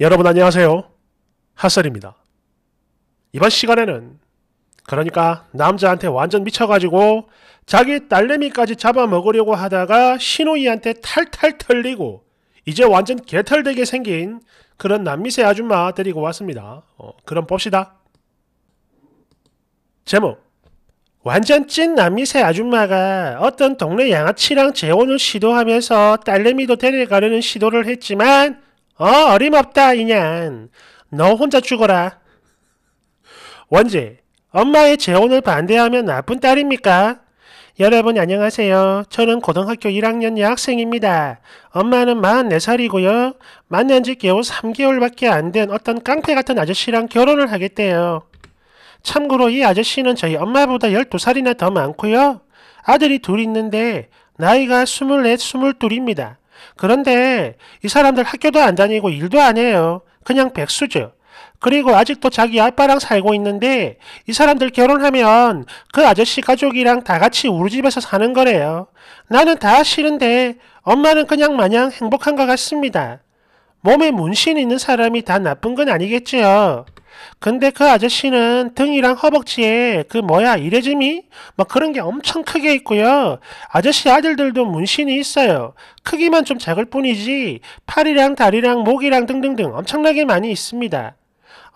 여러분 안녕하세요. 핫설입니다. 이번 시간에는 그러니까 남자한테 완전 미쳐가지고 자기 딸내미까지 잡아먹으려고 하다가 신우이한테 탈탈 털리고 이제 완전 개털되게 생긴 그런 남미세 아줌마 데리고 왔습니다. 어, 그럼 봅시다. 제목 완전 찐 남미세 아줌마가 어떤 동네 양아치랑 재혼을 시도하면서 딸내미도 데려가려는 시도를 했지만 어 어림없다 이년 너 혼자 죽어라 원지 엄마의 재혼을 반대하면 나쁜 딸입니까? 여러분 안녕하세요. 저는 고등학교 1학년 여학생입니다. 엄마는 44살이고요. 만난 지 겨우 3개월밖에 안 된 어떤 깡패 같은 아저씨랑 결혼을 하겠대요. 참고로 이 아저씨는 저희 엄마보다 12살이나 더 많고요. 아들이 둘 있는데 나이가 24, 22입니다. 그런데 이 사람들 학교도 안 다니고 일도 안 해요. 그냥 백수죠. 그리고 아직도 자기 아빠랑 살고 있는데 이 사람들 결혼하면 그 아저씨 가족이랑 다 같이 우리 집에서 사는 거래요. 나는 다 싫은데 엄마는 그냥 마냥 행복한 것 같습니다. 몸에 문신 있는 사람이 다 나쁜 건 아니겠지요. 근데 그 아저씨는 등이랑 허벅지에 그 뭐야 이래짐이뭐 그런 게 엄청 크게 있고요. 아저씨 아들들도 문신이 있어요. 크기만 좀 작을 뿐이지 팔이랑 다리랑 목이랑 등등등 엄청나게 많이 있습니다.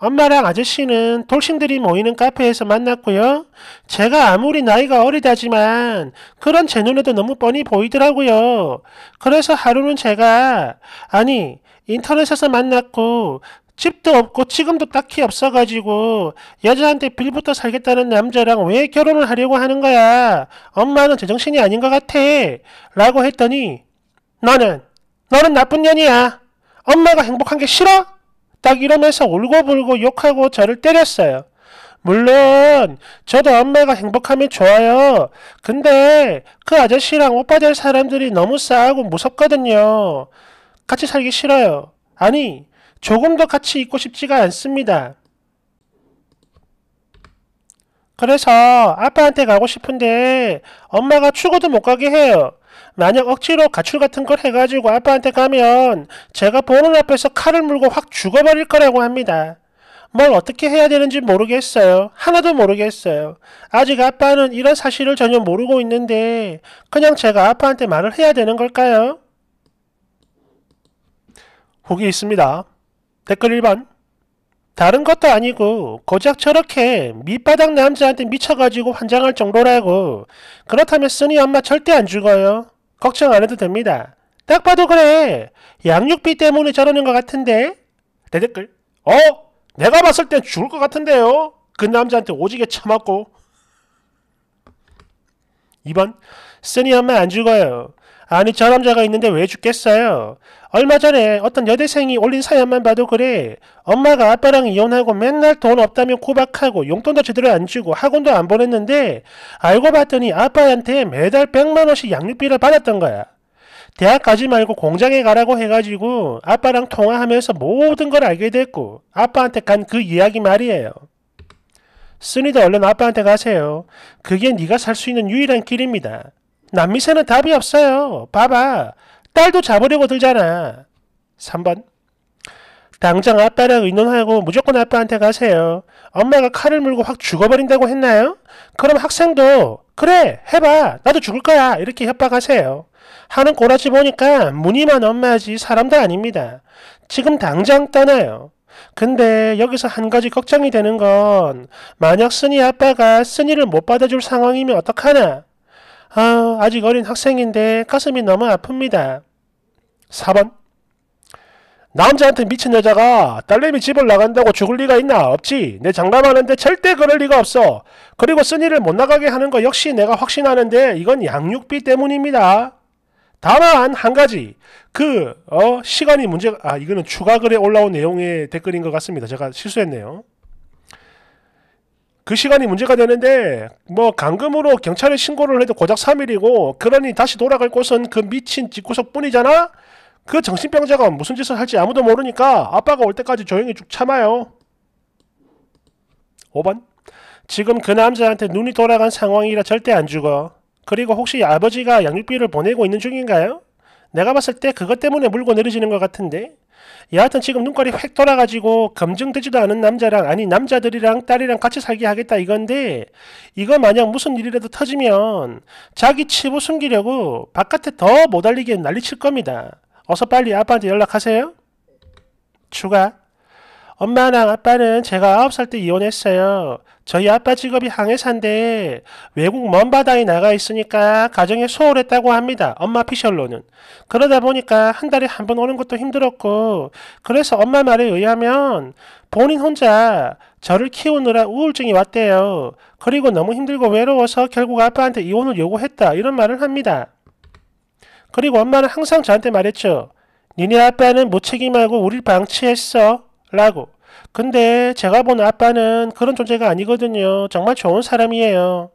엄마랑 아저씨는 돌싱들이 모이는 카페에서 만났고요. 제가 아무리 나이가 어리다지만 그런 제 눈에도 너무 뻔히 보이더라고요. 그래서 하루는 제가 아니 인터넷에서 만났고 집도 없고 지금도 딱히 없어가지고 여자한테 빌부터 살겠다는 남자랑 왜 결혼을 하려고 하는 거야? 엄마는 제정신이 아닌 것 같아. 라고 했더니 너는 너는 나쁜 년이야. 엄마가 행복한 게 싫어? 딱 이러면서 울고불고 욕하고 저를 때렸어요. 물론 저도 엄마가 행복하면 좋아요. 근데 그 아저씨랑 오빠 될 사람들이 너무 싸하고 무섭거든요. 같이 살기 싫어요. 아니 조금 더 같이 있고 싶지가 않습니다. 그래서 아빠한테 가고 싶은데 엄마가 죽어도 못 가게 해요. 만약 억지로 가출 같은 걸 해가지고 아빠한테 가면 제가 보는 앞에서 칼을 물고 확 죽어버릴 거라고 합니다. 뭘 어떻게 해야 되는지 모르겠어요. 하나도 모르겠어요. 아직 아빠는 이런 사실을 전혀 모르고 있는데 그냥 제가 아빠한테 말을 해야 되는 걸까요? 보기 있습니다. 댓글 1번 다른 것도 아니고 고작 저렇게 밑바닥 남자한테 미쳐가지고 환장할 정도라고 그렇다면 쓰니 엄마 절대 안 죽어요. 걱정 안 해도 됩니다. 딱 봐도 그래. 양육비 때문에 저러는 것 같은데? 내 댓글 어? 내가 봤을 땐 죽을 것 같은데요? 그 남자한테 오지게 참았고 2번 쓰니 엄마 안 죽어요. 아니 저 남자가 있는데 왜 죽겠어요? 얼마 전에 어떤 여대생이 올린 사연만 봐도 그래. 엄마가 아빠랑 이혼하고 맨날 돈 없다며 꼬박하고 용돈도 제대로 안 주고 학원도 안 보냈는데 알고 봤더니 아빠한테 매달 100만원씩 양육비를 받았던 거야. 대학 가지 말고 공장에 가라고 해가지고 아빠랑 통화하면서 모든 걸 알게 됐고 아빠한테 간 그 이야기 말이에요. 쓰니도 얼른 아빠한테 가세요. 그게 네가 살 수 있는 유일한 길입니다. 남미세는 답이 없어요. 봐봐. 딸도 잡으려고 들잖아. 3번 당장 아빠랑 의논하고 무조건 아빠한테 가세요. 엄마가 칼을 물고 확 죽어버린다고 했나요? 그럼 학생도 그래 해봐 나도 죽을 거야 이렇게 협박하세요. 하는 꼬라지 보니까 무늬만 엄마지 사람도 아닙니다. 지금 당장 떠나요. 근데 여기서 한 가지 걱정이 되는 건 만약 쓰니 아빠가 쓰니를 못 받아줄 상황이면 어떡하나? 아, 아직 어린 학생인데 가슴이 너무 아픕니다. 4번 남자한테 미친 여자가 딸내미 집을 나간다고 죽을 리가 있나? 없지. 내 장담하는데 절대 그럴 리가 없어. 그리고 쓴이를 못 나가게 하는 거 역시 내가 확신하는데 이건 양육비 때문입니다. 다만 한 가지 그 어, 시간이 문제가 아 이거는 추가 글에 올라온 내용의 댓글인 것 같습니다. 제가 실수했네요. 그 시간이 문제가 되는데 뭐 감금으로 경찰에 신고를 해도 고작 3일이고 그러니 다시 돌아갈 곳은 그 미친 집구석뿐이잖아? 그 정신병자가 무슨 짓을 할지 아무도 모르니까 아빠가 올 때까지 조용히 쭉 참아요. 5번 지금 그 남자한테 눈이 돌아간 상황이라 절대 안 죽어. 그리고 혹시 아버지가 양육비를 보내고 있는 중인가요? 내가 봤을 때 그것 때문에 물고 내려지는것 같은데 여하튼 지금 눈깔이 획 돌아가지고 검증되지도 않은 남자랑 아니 남자들이랑 딸이랑 같이 살게 하겠다 이건데 이거 만약 무슨 일이라도 터지면 자기 치부 숨기려고 바깥에 더 못 알리게 난리칠 겁니다. 어서 빨리 아빠한테 연락하세요. 추가 엄마랑 아빠는 제가 9살 때 이혼했어요. 저희 아빠 직업이 항해사인데 외국 먼 바다에 나가 있으니까 가정에 소홀했다고 합니다. 엄마 피셜로는. 그러다 보니까 한 달에 한 번 오는 것도 힘들었고 그래서 엄마 말에 의하면 본인 혼자 저를 키우느라 우울증이 왔대요. 그리고 너무 힘들고 외로워서 결국 아빠한테 이혼을 요구했다. 이런 말을 합니다. 그리고 엄마는 항상 저한테 말했죠. 니네 아빠는 무책임하고 우릴 방치했어. 라고. 근데 제가 본 아빠는 그런 존재가 아니거든요. 정말 좋은 사람이에요.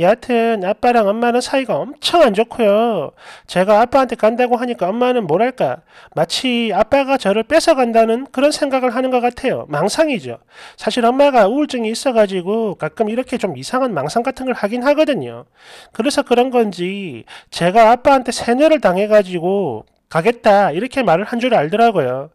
여하튼 아빠랑 엄마는 사이가 엄청 안 좋고요. 제가 아빠한테 간다고 하니까 엄마는 뭐랄까 마치 아빠가 저를 뺏어간다는 그런 생각을 하는 것 같아요. 망상이죠. 사실 엄마가 우울증이 있어가지고 가끔 이렇게 좀 이상한 망상 같은 걸 하긴 하거든요. 그래서 그런 건지 제가 아빠한테 세뇌를 당해가지고 가겠다 이렇게 말을 한 줄 알더라고요.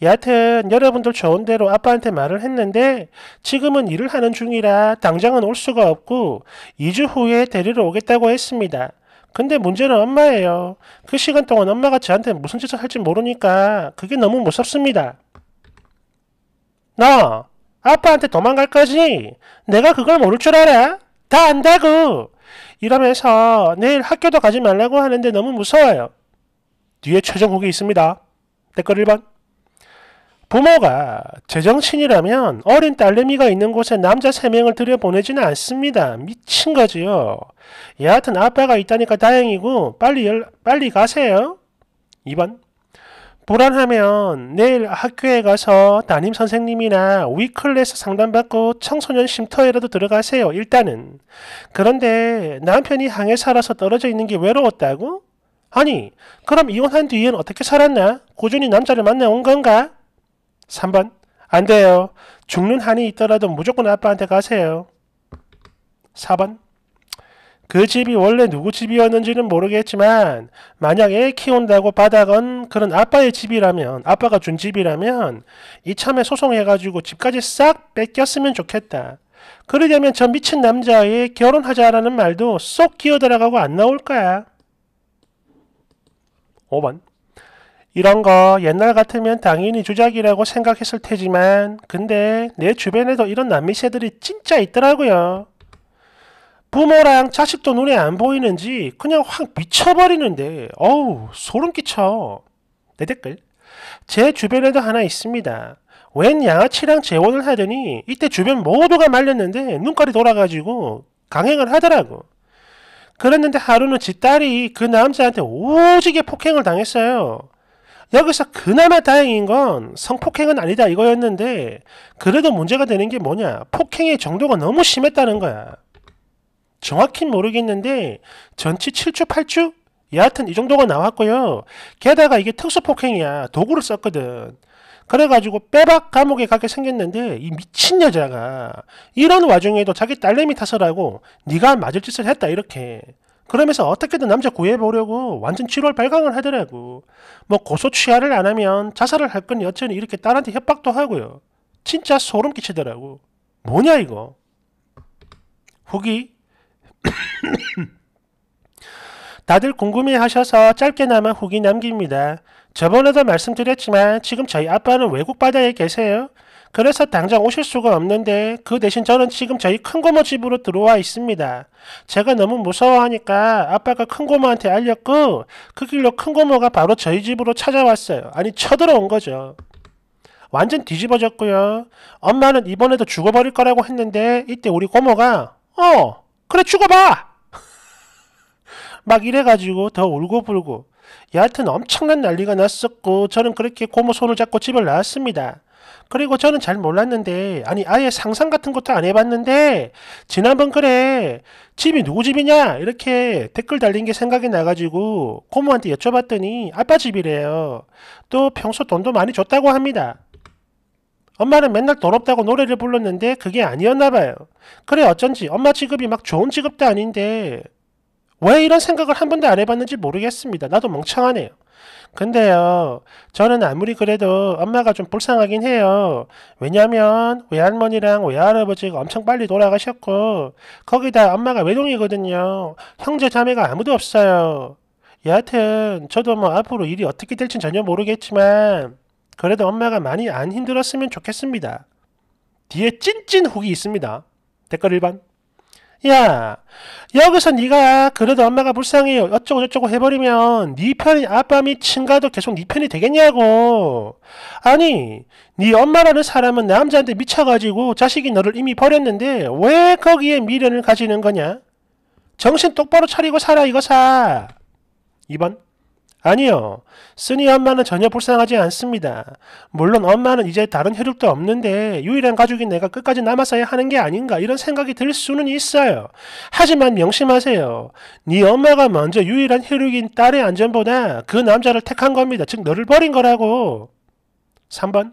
여하튼 여러분들 좋은 대로 아빠한테 말을 했는데 지금은 일을 하는 중이라 당장은 올 수가 없고 2주 후에 데리러 오겠다고 했습니다. 근데 문제는 엄마예요. 그 시간 동안 엄마가 저한테 무슨 짓을 할지 모르니까 그게 너무 무섭습니다. 너 아빠한테 도망갈 거지? 내가 그걸 모를 줄 알아? 다 안다고! 이러면서 내일 학교도 가지 말라고 하는데 너무 무서워요. 뒤에 최종욱이 있습니다. 댓글 1번. 부모가 제정신이라면 어린 딸내미가 있는 곳에 남자 3명을 들여보내지는 않습니다. 미친 거지요. 여하튼 아빠가 있다니까 다행이고 빨리 열, 빨리 가세요. 2번 불안하면 내일 학교에 가서 담임 선생님이나 위클래스 상담받고 청소년 쉼터에라도 들어가세요. 일단은. 그런데 남편이 항해 살아서 떨어져 있는 게 외로웠다고? 아니, 그럼 이혼한 뒤엔 어떻게 살았나? 꾸준히 남자를 만나온 건가? 3번 안 돼요. 죽는 한이 있더라도 무조건 아빠한테 가세요. 4번 그 집이 원래 누구 집이었는지는 모르겠지만 만약 애 키운다고 받아건 그런 아빠의 집이라면 아빠가 준 집이라면 이참에 소송해가지고 집까지 싹 뺏겼으면 좋겠다. 그러려면 저 미친 남자의 결혼하자라는 말도 쏙 기어들어가고 안 나올 거야. 5번 이런 거 옛날 같으면 당연히 조작이라고 생각했을 테지만 근데 내 주변에도 이런 남미새들이 진짜 있더라고요. 부모랑 자식도 눈에 안 보이는지 그냥 확 미쳐버리는데 어우 소름 끼쳐. 내 댓글. 제 주변에도 하나 있습니다. 웬 양아치랑 재혼을 하더니 이때 주변 모두가 말렸는데 눈깔이 돌아가지고 강행을 하더라고. 그랬는데 하루는 지 딸이 그 남자한테 오지게 폭행을 당했어요. 여기서 그나마 다행인 건 성폭행은 아니다 이거였는데 그래도 문제가 되는 게 뭐냐 폭행의 정도가 너무 심했다는 거야 정확히 모르겠는데 전치 7주 8주 여하튼 이 정도가 나왔고요 게다가 이게 특수폭행이야 도구를 썼거든 그래가지고 빼박 감옥에 가게 생겼는데 이 미친 여자가 이런 와중에도 자기 딸내미 탓을 하고 네가 맞을 짓을 했다 이렇게 그러면서 어떻게든 남자 구해보려고 완전 7월 발광을 하더라고. 뭐 고소 취하를 안 하면 자살을 할 건 여전히 이렇게 딸한테 협박도 하고요. 진짜 소름 끼치더라고. 뭐냐 이거. 후기 다들 궁금해 하셔서 짧게나마 후기 남깁니다. 저번에도 말씀드렸지만 지금 저희 아빠는 외국 바다에 계세요. 그래서 당장 오실 수가 없는데 그 대신 저는 지금 저희 큰고모 집으로 들어와 있습니다. 제가 너무 무서워하니까 아빠가 큰고모한테 알렸고 그 길로 큰고모가 바로 저희 집으로 찾아왔어요. 아니 쳐들어온 거죠. 완전 뒤집어졌고요. 엄마는 이번에도 죽어버릴 거라고 했는데 이때 우리 고모가 어 그래 죽어봐 막 이래가지고 더 울고불고 여하튼 엄청난 난리가 났었고 저는 그렇게 고모 손을 잡고 집을 나왔습니다. 그리고 저는 잘 몰랐는데 아니 아예 상상 같은 것도 안 해봤는데 지난번 그래 집이 누구 집이냐 이렇게 댓글 달린 게 생각이 나가지고 고모한테 여쭤봤더니 아빠 집이래요. 또 평소 돈도 많이 줬다고 합니다. 엄마는 맨날 더럽다고 노래를 불렀는데 그게 아니었나 봐요. 그래 어쩐지 엄마 직업이 막 좋은 직업도 아닌데 왜 이런 생각을 한 번도 안 해봤는지 모르겠습니다. 나도 멍청하네요. 근데요, 저는 아무리 그래도 엄마가 좀 불쌍하긴 해요. 왜냐면 외할머니랑 외할아버지가 엄청 빨리 돌아가셨고, 거기다 엄마가 외동이거든요. 형제 자매가 아무도 없어요. 여하튼 저도 뭐 앞으로 일이 어떻게 될진 전혀 모르겠지만, 그래도 엄마가 많이 안 힘들었으면 좋겠습니다. 뒤에 찐찐 후기 있습니다. 댓글 1번. 야 여기서 네가 그래도 엄마가 불쌍해요 어쩌고 저쩌고 해버리면 네 편이 아빠 및 친가도 계속 네 편이 되겠냐고 아니 네 엄마라는 사람은 남자한테 미쳐가지고 자식이 너를 이미 버렸는데 왜 거기에 미련을 가지는 거냐 정신 똑바로 차리고 살아 이거 사 2번 아니요. 쓰니 엄마는 전혀 불쌍하지 않습니다. 물론 엄마는 이제 다른 혈육도 없는데 유일한 가족인 내가 끝까지 남아서야 하는 게 아닌가 이런 생각이 들 수는 있어요. 하지만 명심하세요. 네 엄마가 먼저 유일한 혈육인 딸의 안전보다 그 남자를 택한 겁니다. 즉 너를 버린 거라고. 3번.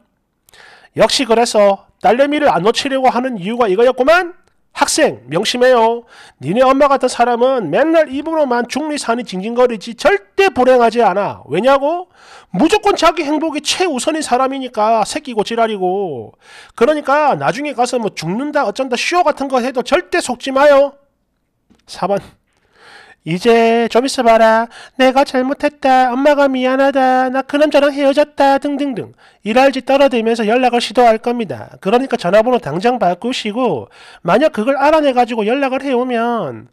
역시 그래서 딸내미를 안 놓치려고 하는 이유가 이거였구만. 학생 명심해요. 니네 엄마 같은 사람은 맨날 입으로만 중리산이 징징거리지 절대 불행하지 않아. 왜냐고? 무조건 자기 행복이 최우선인 사람이니까 새끼고 지랄이고. 그러니까 나중에 가서 뭐 죽는다 어쩐다 쇼 같은 거 해도 절대 속지 마요. 4번 이제 좀 있어봐라. 내가 잘못했다. 엄마가 미안하다. 나 그 남자랑 헤어졌다. 등등등. 일할지 떨어들면서 연락을 시도할 겁니다. 그러니까 전화번호 당장 바꾸시고 만약 그걸 알아내가지고 연락을 해오면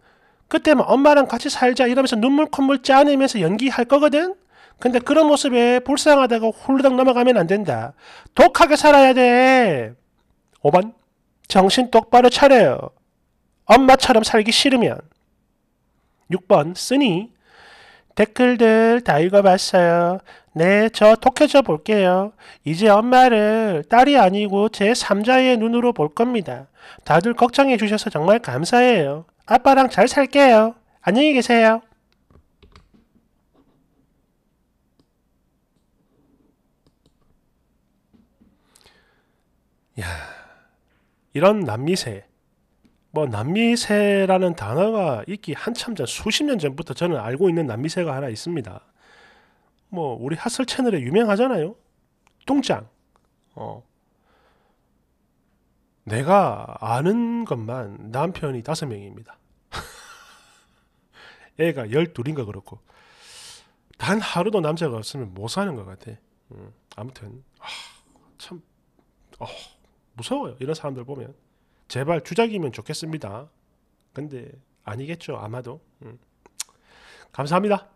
그때 뭐 엄마랑 같이 살자 이러면서 눈물 콧물 짜내면서 연기할 거거든? 근데 그런 모습에 불쌍하다고 홀르덩 넘어가면 안 된다. 독하게 살아야 돼. 5번. 정신 똑바로 차려요. 엄마처럼 살기 싫으면. 6번 쓰니 댓글들 다 읽어봤어요. 네, 저 독해져 볼게요. 이제 엄마를 딸이 아니고 제 3자의 눈으로 볼 겁니다. 다들 걱정해 주셔서 정말 감사해요. 아빠랑 잘 살게요. 안녕히 계세요. 야, 이런 남미새. 뭐 남미새라는 단어가 있기 한참 전 수십 년 전부터 저는 알고 있는 남미새가 하나 있습니다. 뭐 우리 핫설 채널에 유명하잖아요. 똥장. 어. 내가 아는 것만 남편이 다섯 명입니다. 애가 열둘인가 그렇고 단 하루도 남자가 없으면 못 사는 것 같아. 음, 아무튼 아, 참 어, 무서워요 이런 사람들 보면. 제발 주작이면 좋겠습니다. 근데 아니겠죠 아마도. 음. 감사합니다.